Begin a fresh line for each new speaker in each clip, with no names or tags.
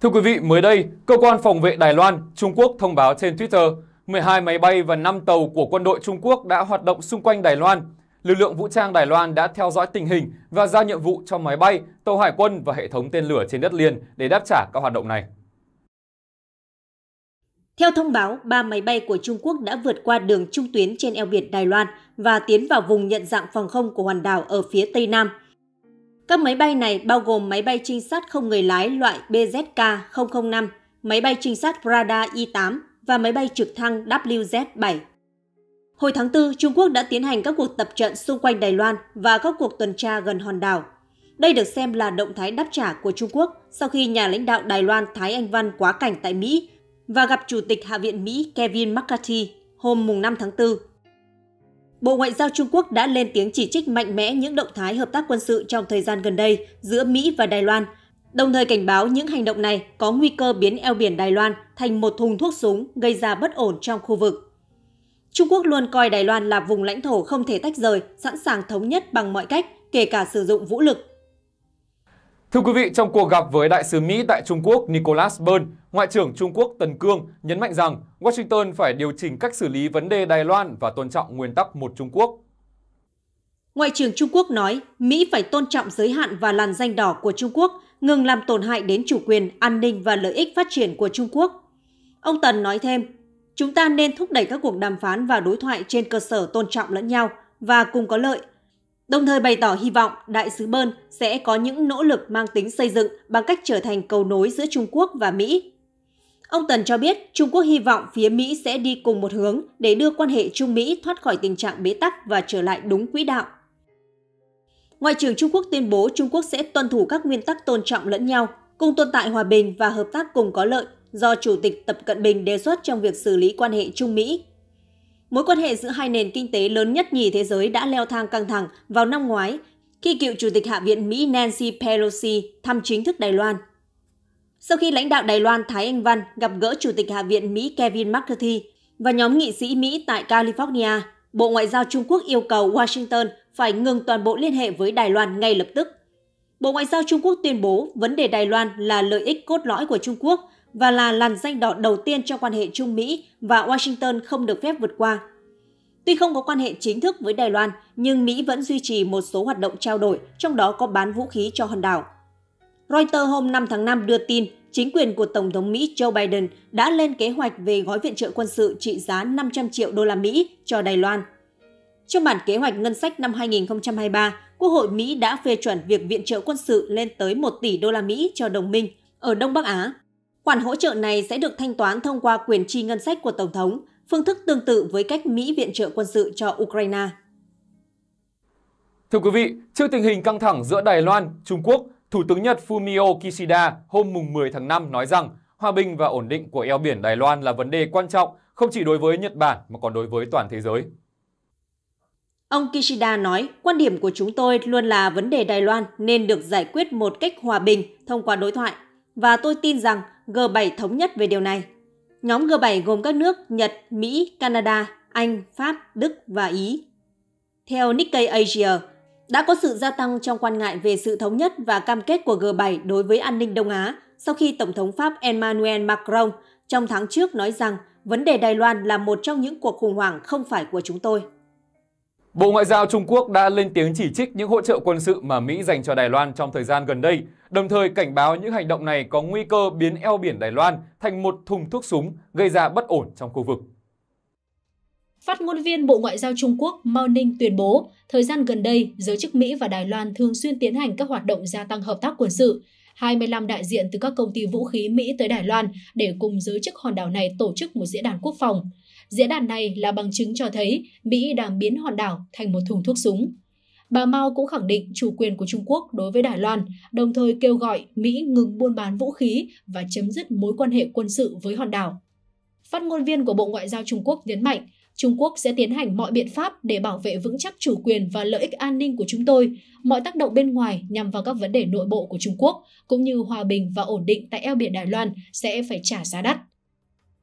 Thưa quý vị, mới đây, Cơ quan Phòng vệ Đài Loan, Trung Quốc thông báo trên Twitter 12 máy bay và 5 tàu của quân đội Trung Quốc đã hoạt động xung quanh Đài Loan. Lực lượng vũ trang Đài Loan đã theo dõi tình hình và giao nhiệm vụ cho máy bay, tàu hải quân và hệ thống tên lửa trên đất liền để đáp trả các hoạt động này.
Theo thông báo, ba máy bay của Trung Quốc đã vượt qua đường trung tuyến trên eo biển Đài Loan và tiến vào vùng nhận dạng phòng không của hoàn đảo ở phía Tây Nam – các máy bay này bao gồm máy bay trinh sát không người lái loại BZK-005, máy bay trinh sát radar y 8 và máy bay trực thăng WZ-7. Hồi tháng 4, Trung Quốc đã tiến hành các cuộc tập trận xung quanh Đài Loan và các cuộc tuần tra gần hòn đảo. Đây được xem là động thái đáp trả của Trung Quốc sau khi nhà lãnh đạo Đài Loan Thái Anh Văn quá cảnh tại Mỹ và gặp Chủ tịch Hạ viện Mỹ Kevin McCarthy hôm 5 tháng 4 Bộ Ngoại giao Trung Quốc đã lên tiếng chỉ trích mạnh mẽ những động thái hợp tác quân sự trong thời gian gần đây giữa Mỹ và Đài Loan, đồng thời cảnh báo những hành động này có nguy cơ biến eo biển Đài Loan thành một thùng thuốc súng gây ra bất ổn trong khu vực. Trung Quốc luôn coi Đài Loan là vùng lãnh thổ không thể tách rời, sẵn sàng thống nhất bằng mọi cách, kể cả sử dụng vũ lực.
Thưa quý vị, trong cuộc gặp với đại sứ Mỹ tại Trung Quốc Nicholas Burns. Ngoại trưởng Trung Quốc Tần Cương nhấn mạnh rằng Washington phải điều chỉnh cách xử lý vấn đề Đài Loan và tôn trọng nguyên tắc một Trung Quốc.
Ngoại trưởng Trung Quốc nói Mỹ phải tôn trọng giới hạn và làn danh đỏ của Trung Quốc, ngừng làm tổn hại đến chủ quyền, an ninh và lợi ích phát triển của Trung Quốc. Ông Tần nói thêm, chúng ta nên thúc đẩy các cuộc đàm phán và đối thoại trên cơ sở tôn trọng lẫn nhau và cùng có lợi, đồng thời bày tỏ hy vọng Đại sứ Bơn sẽ có những nỗ lực mang tính xây dựng bằng cách trở thành cầu nối giữa Trung Quốc và Mỹ Ông Tần cho biết Trung Quốc hy vọng phía Mỹ sẽ đi cùng một hướng để đưa quan hệ Trung Mỹ thoát khỏi tình trạng bế tắc và trở lại đúng quỹ đạo. Ngoại trưởng Trung Quốc tuyên bố Trung Quốc sẽ tuân thủ các nguyên tắc tôn trọng lẫn nhau, cùng tồn tại hòa bình và hợp tác cùng có lợi do Chủ tịch Tập Cận Bình đề xuất trong việc xử lý quan hệ Trung Mỹ. Mối quan hệ giữa hai nền kinh tế lớn nhất nhì thế giới đã leo thang căng thẳng vào năm ngoái khi cựu Chủ tịch Hạ viện Mỹ Nancy Pelosi thăm chính thức Đài Loan. Sau khi lãnh đạo Đài Loan Thái Anh Văn gặp gỡ Chủ tịch Hạ viện Mỹ Kevin McCarthy và nhóm nghị sĩ Mỹ tại California, Bộ Ngoại giao Trung Quốc yêu cầu Washington phải ngừng toàn bộ liên hệ với Đài Loan ngay lập tức. Bộ Ngoại giao Trung Quốc tuyên bố vấn đề Đài Loan là lợi ích cốt lõi của Trung Quốc và là làn danh đỏ đầu tiên cho quan hệ Trung Mỹ và Washington không được phép vượt qua. Tuy không có quan hệ chính thức với Đài Loan, nhưng Mỹ vẫn duy trì một số hoạt động trao đổi, trong đó có bán vũ khí cho hòn đảo. Reuters hôm 5 tháng 5 đưa tin chính quyền của Tổng thống Mỹ Joe Biden đã lên kế hoạch về gói viện trợ quân sự trị giá 500 triệu đô la Mỹ cho Đài Loan. Trong bản kế hoạch ngân sách năm 2023, Quốc hội Mỹ đã phê chuẩn việc viện trợ quân sự lên tới 1 tỷ đô la Mỹ cho đồng minh ở Đông Bắc Á. Khoản hỗ trợ này sẽ được thanh toán thông qua quyền chi ngân sách của Tổng thống, phương thức tương tự với cách Mỹ viện trợ quân sự cho Ukraine.
Thưa quý vị, trước tình hình căng thẳng giữa Đài Loan, Trung Quốc Thủ tướng Nhật Fumio Kishida hôm mùng 10 tháng 5 nói rằng hòa bình và ổn định của eo biển Đài Loan là vấn đề quan trọng không chỉ đối với Nhật Bản mà còn đối với toàn thế giới.
Ông Kishida nói, quan điểm của chúng tôi luôn là vấn đề Đài Loan nên được giải quyết một cách hòa bình thông qua đối thoại. Và tôi tin rằng G7 thống nhất về điều này. Nhóm G7 gồm các nước Nhật, Mỹ, Canada, Anh, Pháp, Đức và Ý. Theo Nikkei Asia, đã có sự gia tăng trong quan ngại về sự thống nhất và cam kết của G7 đối với an ninh Đông Á sau khi Tổng thống Pháp Emmanuel Macron trong tháng trước nói rằng vấn đề Đài Loan là một trong những cuộc khủng hoảng không phải của chúng tôi.
Bộ Ngoại giao Trung Quốc đã lên tiếng chỉ trích những hỗ trợ quân sự mà Mỹ dành cho Đài Loan trong thời gian gần đây, đồng thời cảnh báo những hành động này có nguy cơ biến eo biển Đài Loan thành một thùng thuốc súng gây ra bất ổn trong khu vực.
Phát ngôn viên Bộ Ngoại giao Trung Quốc Mao Ninh tuyên bố, thời gian gần đây, giới chức Mỹ và Đài Loan thường xuyên tiến hành các hoạt động gia tăng hợp tác quân sự. 25 đại diện từ các công ty vũ khí Mỹ tới Đài Loan để cùng giới chức hòn đảo này tổ chức một diễn đàn quốc phòng. Diễn đàn này là bằng chứng cho thấy Mỹ đang biến hòn đảo thành một thùng thuốc súng. Bà Mao cũng khẳng định chủ quyền của Trung Quốc đối với Đài Loan, đồng thời kêu gọi Mỹ ngừng buôn bán vũ khí và chấm dứt mối quan hệ quân sự với hòn đảo. Phát ngôn viên của Bộ Ngoại giao Trung Quốc nhấn mạnh, Trung Quốc sẽ tiến hành mọi biện pháp để bảo vệ vững chắc chủ quyền và lợi ích an ninh của chúng tôi, mọi tác động bên ngoài nhằm vào các vấn đề nội bộ của Trung Quốc, cũng như hòa bình và ổn định tại eo biển Đài Loan sẽ phải trả giá đắt.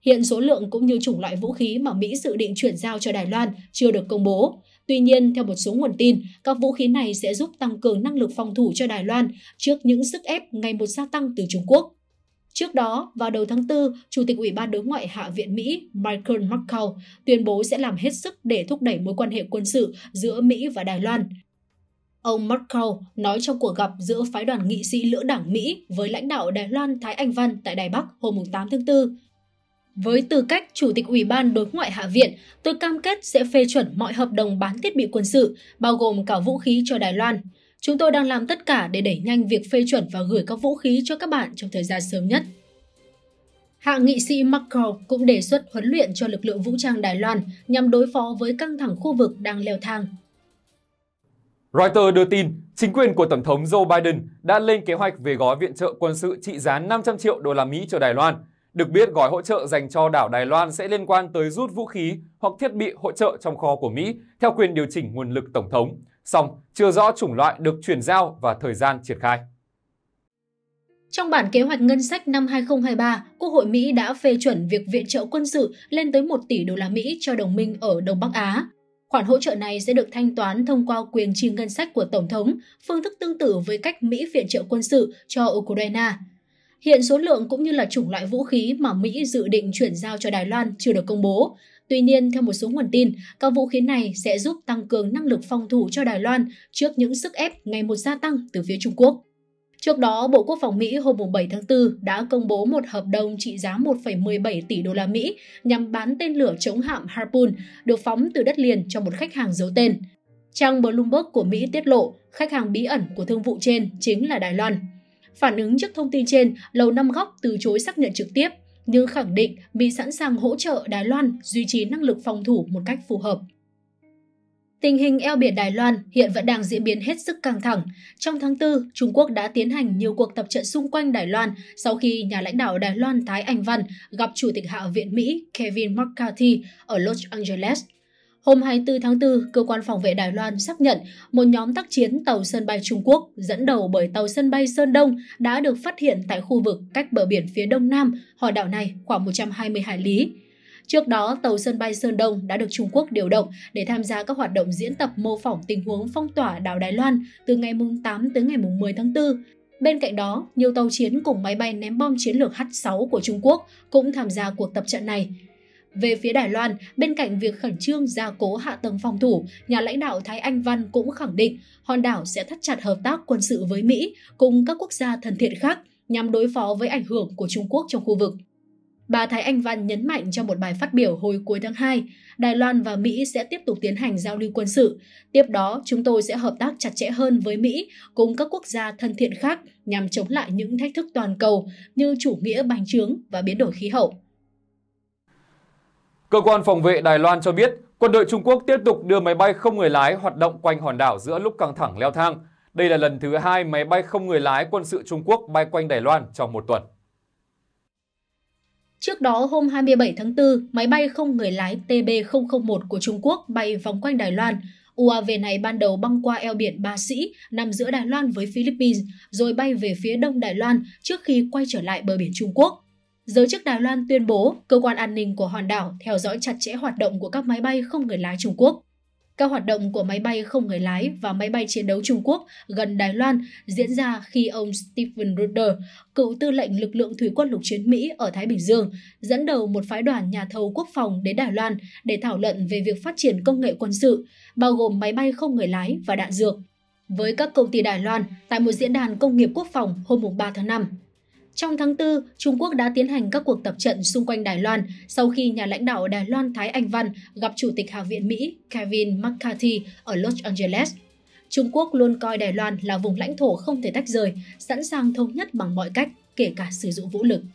Hiện số lượng cũng như chủng loại vũ khí mà Mỹ dự định chuyển giao cho Đài Loan chưa được công bố. Tuy nhiên, theo một số nguồn tin, các vũ khí này sẽ giúp tăng cường năng lực phòng thủ cho Đài Loan trước những sức ép ngày một gia tăng từ Trung Quốc. Trước đó, vào đầu tháng 4, Chủ tịch Ủy ban Đối ngoại Hạ viện Mỹ Michael McCall tuyên bố sẽ làm hết sức để thúc đẩy mối quan hệ quân sự giữa Mỹ và Đài Loan. Ông McCall nói trong cuộc gặp giữa phái đoàn nghị sĩ lưỡng đảng Mỹ với lãnh đạo Đài Loan Thái Anh Văn tại Đài Bắc hôm 8 tháng 4. Với tư cách Chủ tịch Ủy ban Đối ngoại Hạ viện, tôi cam kết sẽ phê chuẩn mọi hợp đồng bán thiết bị quân sự, bao gồm cả vũ khí cho Đài Loan. Chúng tôi đang làm tất cả để đẩy nhanh việc phê chuẩn và gửi các vũ khí cho các bạn trong thời gian sớm nhất. Hạ nghị sĩ Macron cũng đề xuất huấn luyện cho lực lượng vũ trang Đài Loan nhằm đối phó với căng thẳng khu vực đang leo thang.
Reuters đưa tin, chính quyền của Tổng thống Joe Biden đã lên kế hoạch về gói viện trợ quân sự trị giá 500 triệu đô la Mỹ cho Đài Loan. Được biết, gói hỗ trợ dành cho đảo Đài Loan sẽ liên quan tới rút vũ khí hoặc thiết bị hỗ trợ trong kho của Mỹ theo quyền điều chỉnh nguồn lực Tổng thống song chưa rõ chủng loại được chuyển giao và thời gian triển khai.
Trong bản kế hoạch ngân sách năm 2023, Quốc hội Mỹ đã phê chuẩn việc viện trợ quân sự lên tới 1 tỷ đô la Mỹ cho đồng minh ở Đông Bắc Á. Khoản hỗ trợ này sẽ được thanh toán thông qua quyền chi ngân sách của Tổng thống, phương thức tương tự với cách Mỹ viện trợ quân sự cho Ukraine. Hiện số lượng cũng như là chủng loại vũ khí mà Mỹ dự định chuyển giao cho Đài Loan chưa được công bố, Tuy nhiên, theo một số nguồn tin, các vũ khí này sẽ giúp tăng cường năng lực phòng thủ cho Đài Loan trước những sức ép ngày một gia tăng từ phía Trung Quốc. Trước đó, Bộ Quốc phòng Mỹ hôm 7 tháng 4 đã công bố một hợp đồng trị giá 1,17 tỷ đô la Mỹ nhằm bán tên lửa chống hạm Harpoon được phóng từ đất liền cho một khách hàng giấu tên. Trang Bloomberg của Mỹ tiết lộ khách hàng bí ẩn của thương vụ trên chính là Đài Loan. Phản ứng trước thông tin trên, Lầu Năm Góc từ chối xác nhận trực tiếp nhưng khẳng định Mỹ sẵn sàng hỗ trợ Đài Loan duy trì năng lực phòng thủ một cách phù hợp. Tình hình eo biển Đài Loan hiện vẫn đang diễn biến hết sức căng thẳng. Trong tháng 4, Trung Quốc đã tiến hành nhiều cuộc tập trận xung quanh Đài Loan sau khi nhà lãnh đạo Đài Loan Thái Anh Văn gặp Chủ tịch Hạ viện Mỹ Kevin McCarthy ở Los Angeles Hôm 24 tháng 4, Cơ quan Phòng vệ Đài Loan xác nhận một nhóm tác chiến tàu sân bay Trung Quốc dẫn đầu bởi tàu sân bay Sơn Đông đã được phát hiện tại khu vực cách bờ biển phía đông nam hòn đảo này khoảng 120 hải lý. Trước đó, tàu sân bay Sơn Đông đã được Trung Quốc điều động để tham gia các hoạt động diễn tập mô phỏng tình huống phong tỏa đảo Đài Loan từ ngày 8 tới ngày 10 tháng 4. Bên cạnh đó, nhiều tàu chiến cùng máy bay ném bom chiến lược H-6 của Trung Quốc cũng tham gia cuộc tập trận này. Về phía Đài Loan, bên cạnh việc khẩn trương gia cố hạ tầng phòng thủ, nhà lãnh đạo Thái Anh Văn cũng khẳng định hòn đảo sẽ thắt chặt hợp tác quân sự với Mỹ cùng các quốc gia thân thiện khác nhằm đối phó với ảnh hưởng của Trung Quốc trong khu vực. Bà Thái Anh Văn nhấn mạnh trong một bài phát biểu hồi cuối tháng 2, Đài Loan và Mỹ sẽ tiếp tục tiến hành giao lưu quân sự. Tiếp đó, chúng tôi sẽ hợp tác chặt chẽ hơn với Mỹ cùng các quốc gia thân thiện khác nhằm chống lại những thách thức toàn cầu như chủ nghĩa bành trướng và biến đổi khí hậu.
Cơ quan phòng vệ Đài Loan cho biết, quân đội Trung Quốc tiếp tục đưa máy bay không người lái hoạt động quanh hòn đảo giữa lúc căng thẳng leo thang. Đây là lần thứ hai máy bay không người lái quân sự Trung Quốc bay quanh Đài Loan trong một tuần.
Trước đó, hôm 27 tháng 4, máy bay không người lái TB001 của Trung Quốc bay vòng quanh Đài Loan. UAV này ban đầu băng qua eo biển Ba Sĩ, nằm giữa Đài Loan với Philippines, rồi bay về phía đông Đài Loan trước khi quay trở lại bờ biển Trung Quốc giới chức Đài Loan tuyên bố cơ quan an ninh của hòn đảo theo dõi chặt chẽ hoạt động của các máy bay không người lái Trung Quốc. Các hoạt động của máy bay không người lái và máy bay chiến đấu Trung Quốc gần Đài Loan diễn ra khi ông Stephen Rudder, cựu tư lệnh lực lượng thủy quân lục chiến Mỹ ở Thái Bình Dương, dẫn đầu một phái đoàn nhà thầu quốc phòng đến Đài Loan để thảo luận về việc phát triển công nghệ quân sự, bao gồm máy bay không người lái và đạn dược, với các công ty Đài Loan tại một diễn đàn công nghiệp quốc phòng hôm 3 tháng 5. Trong tháng 4, Trung Quốc đã tiến hành các cuộc tập trận xung quanh Đài Loan sau khi nhà lãnh đạo Đài Loan Thái Anh Văn gặp Chủ tịch Hạ viện Mỹ Kevin McCarthy ở Los Angeles. Trung Quốc luôn coi Đài Loan là vùng lãnh thổ không thể tách rời, sẵn sàng thống nhất bằng mọi cách, kể cả sử dụng vũ lực.